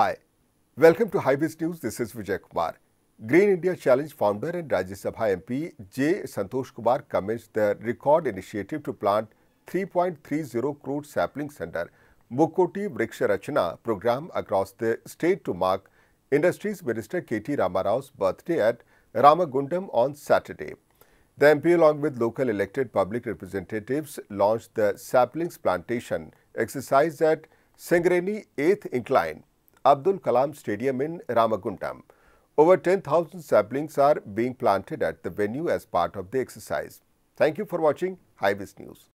Hi, welcome to Highbiz News. This is Vijay Kumar. Green India Challenge founder and Rajya Sabha MP J. Santosh Kumar commenced the record initiative to plant 3.30 crore saplings under Mukoti Vriksha Rachana program across the state to mark Industries Minister K.T. Ramarao's birthday at Ramagundam on Saturday. The MP along with local elected public representatives launched the saplings plantation exercise at Sengreni 8th Incline Abdul Kalam Stadium in Ramaguntam. Over 10,000 saplings are being planted at the venue as part of the exercise. Thank you for watching Highways News.